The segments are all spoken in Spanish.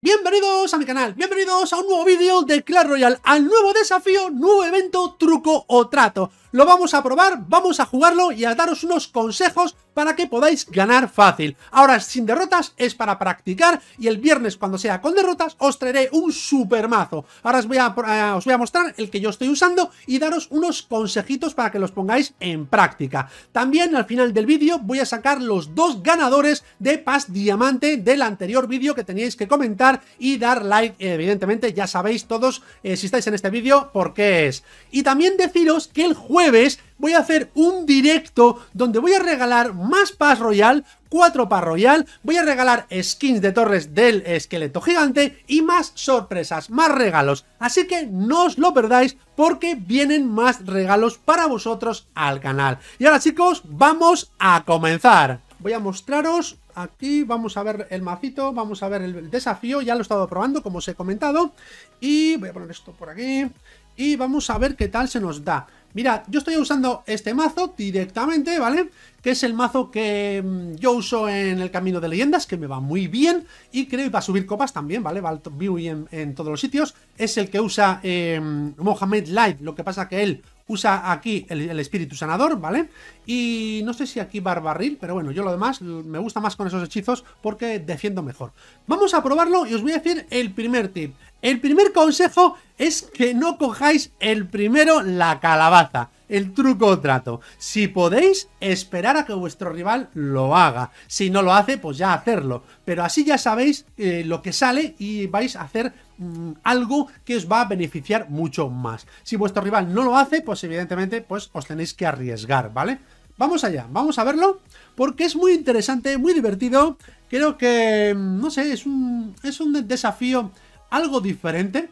Bienvenidos a mi canal, bienvenidos a un nuevo vídeo de Clash Royale, al nuevo desafío, nuevo evento, truco o trato. Lo vamos a probar, vamos a jugarlo y a daros unos consejos para que podáis ganar fácil. Ahora sin derrotas es para practicar y el viernes cuando sea con derrotas os traeré un super mazo. Ahora eh, os voy, a, mostrar el que yo estoy usando y daros unos consejitos para que los pongáis en práctica. También al final del vídeo voy a sacar los dos ganadores de Paz Diamante del anterior vídeo que teníais que comentar y dar like, evidentemente ya sabéis todos eh, si estáis en este vídeo por qué es. Y también deciros que el jueves voy a hacer un directo donde voy a regalar más Paz Royal, 4 Paz Royal, voy a regalar skins de torres del esqueleto gigante y más sorpresas, más regalos. Así que no os lo perdáis porque vienen más regalos para vosotros al canal. Y ahora chicos, vamos a comenzar. Voy a mostraros aquí vamos a ver el macito, vamos a ver el desafío, ya lo he estado probando como os he comentado y voy a poner esto por aquí y vamos a ver qué tal se nos da. Mira, yo estoy usando este mazo directamente, ¿vale? Que es el mazo que mm, yo uso en el Camino de Leyendas, que me va muy bien. Y creo que va a subir copas también, ¿vale? Va a en, todos los sitios. Es el que usa em, Mohamed Light, lo que pasa que él usa aquí el, espíritu sanador, ¿vale? Y no sé si aquí barbarril, pero bueno, yo lo demás me gusta más con esos hechizos porque defiendo mejor. Vamos a probarlo y os voy a decir el primer tip. El primer consejo es que no cojáis el primero la calabaza el truco o trato. Si podéis, esperar a que vuestro rival lo haga. Si no lo hace, pues ya hacerlo. Pero así ya sabéis eh, lo que sale y vais a hacer mm, algo que os va a beneficiar mucho más. Si vuestro rival no lo hace, pues evidentemente pues os tenéis que arriesgar, ¿vale? Vamos allá, vamos a verlo, porque es muy interesante, muy divertido. Creo que, mm, no sé, es un, es un desafío algo diferente.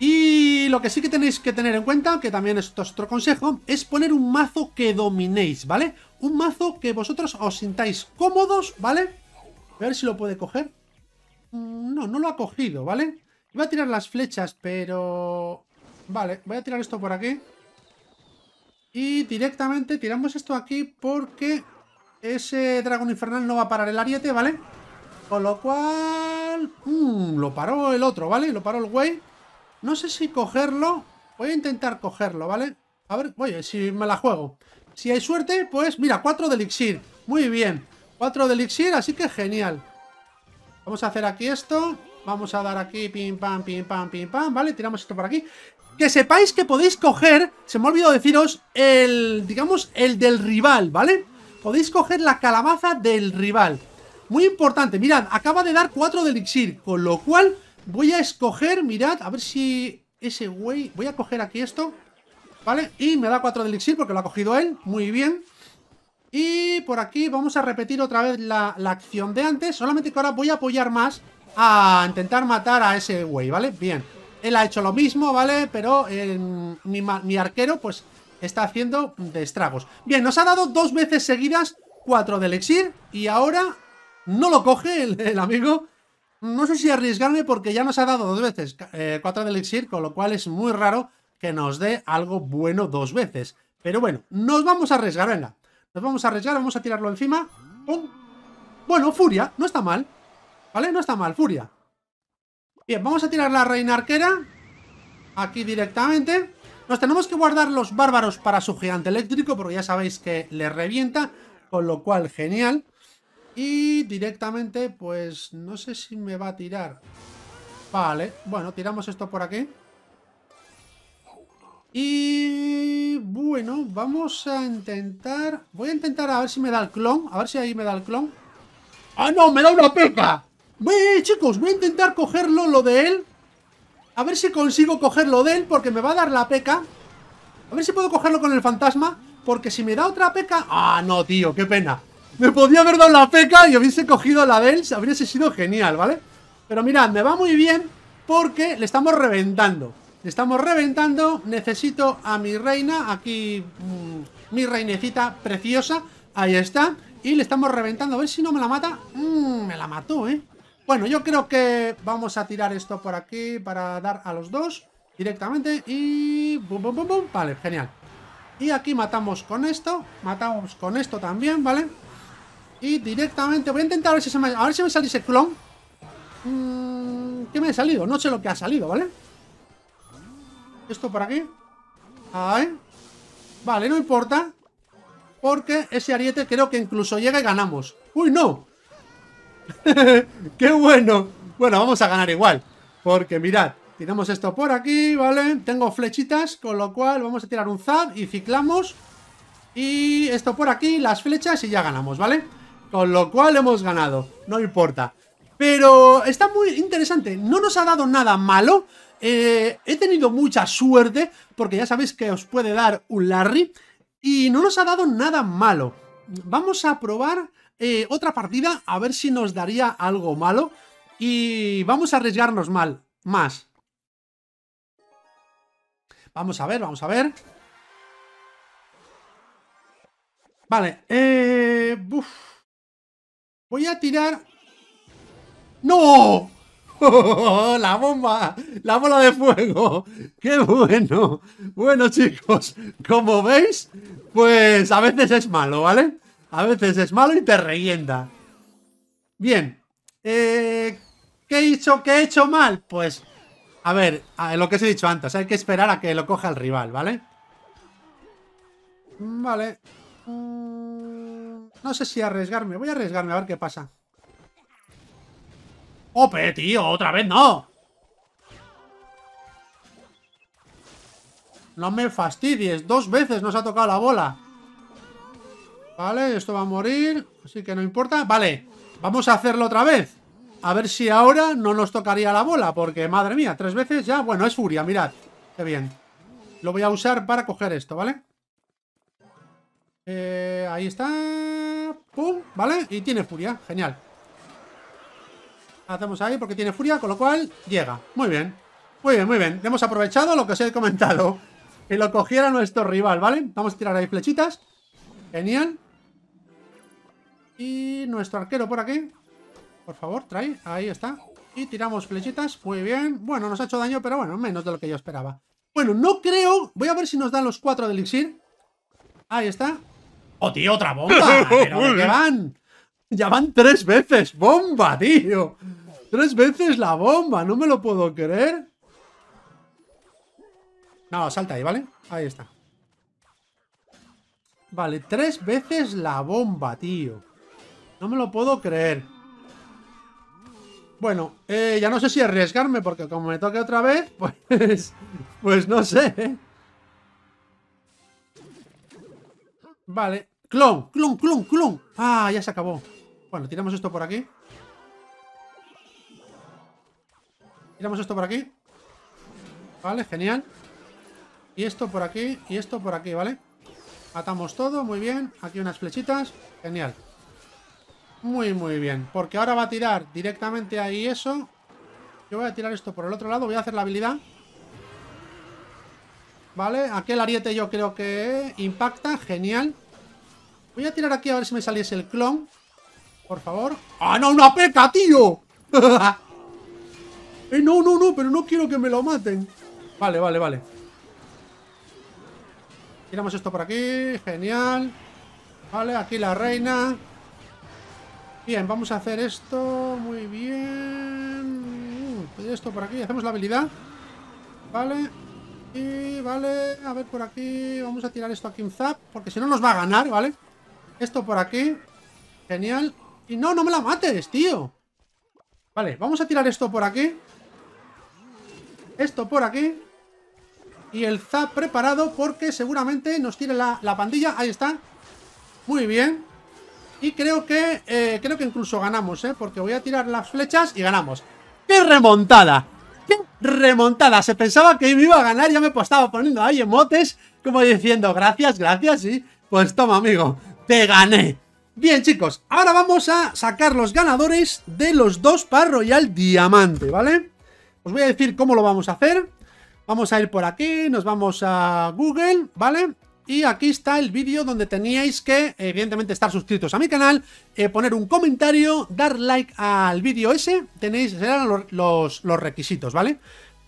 Y lo que sí que tenéis que tener en cuenta, que también es otro consejo, es poner un mazo que dominéis, ¿vale? Un mazo que vosotros os sintáis cómodos, ¿vale? A ver si lo puede coger. Mm, no, no lo ha cogido, ¿vale? Iba a tirar las flechas, pero... Vale, voy a tirar esto por aquí. Y directamente tiramos esto aquí porque ese dragón infernal no va a parar el ariete, ¿vale? Con lo cual... Mm, lo paró el otro, ¿vale? Lo paró el güey. No sé si cogerlo. Voy a intentar cogerlo, ¿vale? A ver, oye, si me la juego. Si hay suerte, pues mira, cuatro delixir. Muy bien. 4 delixir, elixir, así que genial. Vamos a hacer aquí esto. Vamos a dar aquí, pim, pam, pim, pam, pim, pam. Vale, tiramos esto por aquí. Que sepáis que podéis coger, se me ha olvidado deciros, el, digamos, el del rival, ¿vale? Podéis coger la calabaza del rival. Muy importante, mirad, acaba de dar cuatro delixir. con lo cual Voy a escoger, mirad, a ver si ese güey... Voy a coger aquí esto, ¿vale? Y me da 4 de elixir porque lo ha cogido él, muy bien. Y por aquí vamos a repetir otra vez la, acción de antes, solamente que ahora voy a apoyar más a intentar matar a ese güey, ¿vale? Bien, él ha hecho lo mismo, ¿vale? Pero eh, mi, arquero, pues, está haciendo de estragos. Bien, nos ha dado dos veces seguidas 4 de elixir y ahora no lo coge el amigo no sé si arriesgarme porque ya nos ha dado dos veces eh, cuatro de elixir, con lo cual es muy raro que nos dé algo bueno dos veces. Pero bueno, nos vamos a arriesgar, venga. Nos vamos a arriesgar, vamos a tirarlo encima. Bueno, Furia, no está mal. ¿Vale? No está mal, Furia. Bien, vamos a tirar la reina arquera. Aquí directamente. Nos tenemos que guardar los bárbaros para su gigante eléctrico, porque ya sabéis que le revienta. Con lo cual, genial. Y directamente, pues no sé si me va a tirar. Vale, bueno, tiramos esto por aquí. Y bueno, vamos a intentar... Voy a intentar a ver si me da el clon. A ver si ahí me da el clon. ¡Ah, no! ¡Me da una peca! ¡Eh, chicos! Voy a intentar cogerlo, lo de él. A ver si consigo cogerlo de él, porque me va a dar la peca. A ver si puedo cogerlo con el fantasma, porque si me da otra peca... ¡Ah, no, tío! ¡Qué pena! Me podía haber dado la peca y hubiese cogido la de habría Habría sido genial, ¿vale? Pero mirad, me va muy bien porque le estamos reventando. Le estamos reventando, necesito a mi reina, aquí mm, mi reinecita preciosa, ahí está. Y le estamos reventando, a ver si no me la mata. Mm, me la mató, ¿eh? Bueno, yo creo que vamos a tirar esto por aquí para dar a los dos directamente y... Bum, bum, bum, bum. Vale, genial. Y aquí matamos con esto, matamos con esto también, ¿vale? vale y directamente voy a intentar a ver si me, a sale ese clon. Mm, ¿Qué me ha salido? No sé lo que ha salido, ¿vale? Esto por aquí. Ahí. Vale, no importa. Porque ese ariete creo que incluso llega y ganamos. ¡Uy, no! ¡Qué bueno! Bueno, vamos a ganar igual. Porque mirad, tiramos esto por aquí, ¿vale? Tengo flechitas, con lo cual vamos a tirar un zap y ciclamos. Y esto por aquí, las flechas y ya ganamos, ¿vale? Con lo cual hemos ganado, no importa. Pero está muy interesante, no nos ha dado nada malo. Eh, he tenido mucha suerte, porque ya sabéis que os puede dar un Larry. Y no nos ha dado nada malo. Vamos a probar eh, otra partida, a ver si nos daría algo malo. Y vamos a arriesgarnos mal, más. Vamos a ver, vamos a ver. Vale, eh... Voy a tirar... ¡No! ¡La bomba! ¡La bola de fuego! ¡Qué bueno! Bueno, chicos, como veis, pues a veces es malo, ¿vale? A veces es malo y te reyenda. Bien. Eh, ¿Qué he hecho? ¿Qué he hecho mal? Pues, a ver, lo que os he dicho antes, hay que esperar a que lo coja el rival, ¿vale? Vale. No sé si arriesgarme. Voy a arriesgarme a ver qué pasa. ¡Ope, tío! ¡Otra vez no! No me fastidies. Dos veces nos ha tocado la bola. Vale, esto va a morir. Así que no importa. Vale, vamos a hacerlo otra vez. A ver si ahora no nos tocaría la bola. Porque, madre mía, tres veces ya. Bueno, es furia, mirad. Qué bien. Lo voy a usar para coger esto, ¿vale? Eh, ahí está. ¡Pum! ¿Vale? Y tiene furia. Genial. Hacemos ahí porque tiene furia, con lo cual llega. Muy bien. Muy bien, muy bien. Hemos aprovechado lo que os he comentado. Y lo cogiera nuestro rival, ¿vale? Vamos a tirar ahí flechitas. Genial. Y nuestro arquero por aquí. Por favor, trae. Ahí está. Y tiramos flechitas. Muy bien. Bueno, nos ha hecho daño, pero bueno, menos de lo que yo esperaba. Bueno, no creo... Voy a ver si nos dan los cuatro de elixir. Ahí está. ¡Oh, tío, otra bomba! ¿Pero van? Ya van tres veces bomba, tío. Tres veces la bomba, no me lo puedo creer. No, salta ahí, ¿vale? Ahí está. Vale, tres veces la bomba, tío. No me lo puedo creer. Bueno, eh, ya no sé si arriesgarme, porque como me toque otra vez, pues... Pues no sé, ¿eh? Vale. ¡Clon! ¡Clon, clon, clon! ¡Ah, ya se acabó! Bueno, tiramos esto por aquí. Tiramos esto por aquí. Vale, genial. Y esto por aquí, y esto por aquí, ¿vale? Atamos todo, muy bien. Aquí unas flechitas. Genial. Muy, muy bien. Porque ahora va a tirar directamente ahí eso. Yo voy a tirar esto por el otro lado. Voy a hacer la habilidad. Vale, el ariete yo creo que impacta, genial Voy a tirar aquí a ver si me saliese el clon Por favor ¡Ah, no, una peca, tío! eh, no, no, no, pero no quiero que me lo maten Vale, vale, vale Tiramos esto por aquí, genial Vale, aquí la reina Bien, vamos a hacer esto Muy bien Esto por aquí, hacemos la habilidad Vale y vale, a ver por aquí. Vamos a tirar esto aquí un zap, porque si no nos va a ganar, ¿vale? Esto por aquí. Genial. Y no, no me la mates, tío. Vale, vamos a tirar esto por aquí. Esto por aquí. Y el zap preparado porque seguramente nos tire la, pandilla. Ahí está. Muy bien. Y creo que, eh, creo que incluso ganamos, ¿eh? Porque voy a tirar las flechas y ganamos. ¡Qué remontada! remontada. Se pensaba que me iba a ganar, ya me estaba poniendo ahí emotes, como diciendo gracias, gracias y pues toma amigo, te gané. Bien chicos, ahora vamos a sacar los ganadores de los dos Para Royal Diamante, ¿vale? Os voy a decir cómo lo vamos a hacer. Vamos a ir por aquí, nos vamos a Google, ¿vale? Y aquí está el vídeo donde teníais que, evidentemente, estar suscritos a mi canal, eh, poner un comentario, dar like al vídeo ese, tenéis, los, los, requisitos, ¿vale?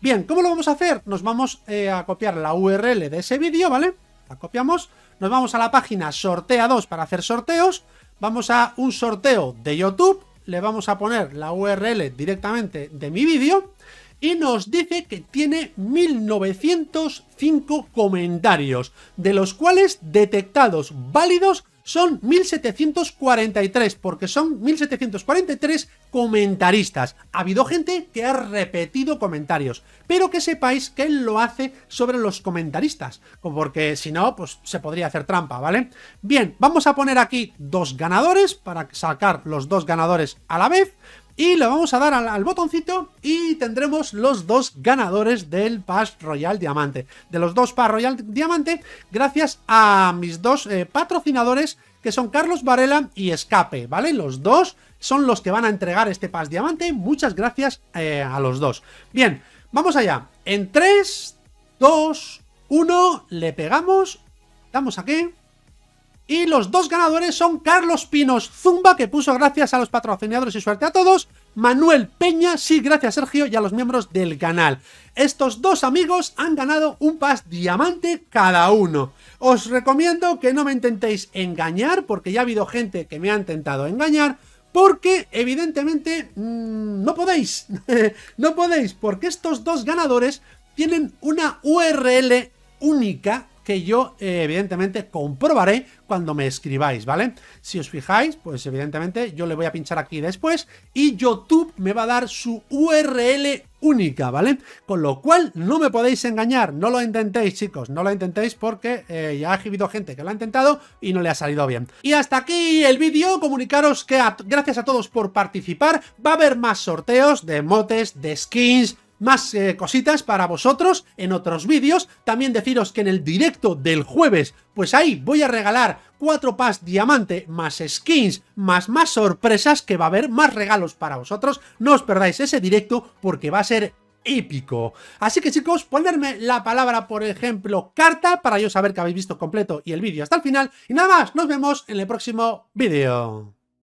Bien, ¿cómo lo vamos a hacer? Nos vamos eh, a copiar la URL de ese vídeo, ¿vale? La copiamos, nos vamos a la página Sortea 2 para hacer sorteos, vamos a un sorteo de YouTube, le vamos a poner la URL directamente de mi vídeo y nos dice que tiene 1905 comentarios, de los cuales detectados válidos son 1743, porque son 1743 comentaristas. Ha habido gente que ha repetido comentarios, pero que sepáis que él lo hace sobre los comentaristas, porque si no, pues se podría hacer trampa, ¿vale? Bien, vamos a poner aquí dos ganadores para sacar los dos ganadores a la vez. Y le vamos a dar al, botoncito y tendremos los dos ganadores del Pass Royal Diamante. De los dos Pass Royal Diamante, gracias a mis dos eh, patrocinadores que son Carlos Varela y Escape, ¿vale? Los dos son los que van a entregar este Pass Diamante. Muchas gracias eh, a los dos. Bien, vamos allá. En 3, 2, 1, le pegamos, damos aquí y los dos ganadores son Carlos Pinos Zumba, que puso gracias a los patrocinadores y suerte a todos. Manuel Peña, sí, gracias Sergio y a los miembros del canal. Estos dos amigos han ganado un pas diamante cada uno. Os recomiendo que no me intentéis engañar, porque ya ha habido gente que me ha intentado engañar, porque evidentemente mm, no podéis, no podéis, porque estos dos ganadores tienen una URL única que yo eh, evidentemente comprobaré cuando me escribáis, ¿vale? Si os fijáis, pues evidentemente yo le voy a pinchar aquí después y YouTube me va a dar su URL única, ¿vale? Con lo cual no me podéis engañar, no lo intentéis chicos, no lo intentéis porque eh, ya ha habido gente que lo ha intentado y no le ha salido bien. Y hasta aquí el vídeo, comunicaros que gracias a todos por participar, va a haber más sorteos de motes, de skins, más eh, cositas para vosotros en otros vídeos. También deciros que en el directo del jueves, pues ahí voy a regalar 4 pas diamante más skins más más sorpresas que va a haber más regalos para vosotros. No os perdáis ese directo porque va a ser épico. Así que chicos, ponedme la palabra, por ejemplo, carta, para yo saber que habéis visto completo y el vídeo hasta el final. Y nada más, nos vemos en el próximo vídeo.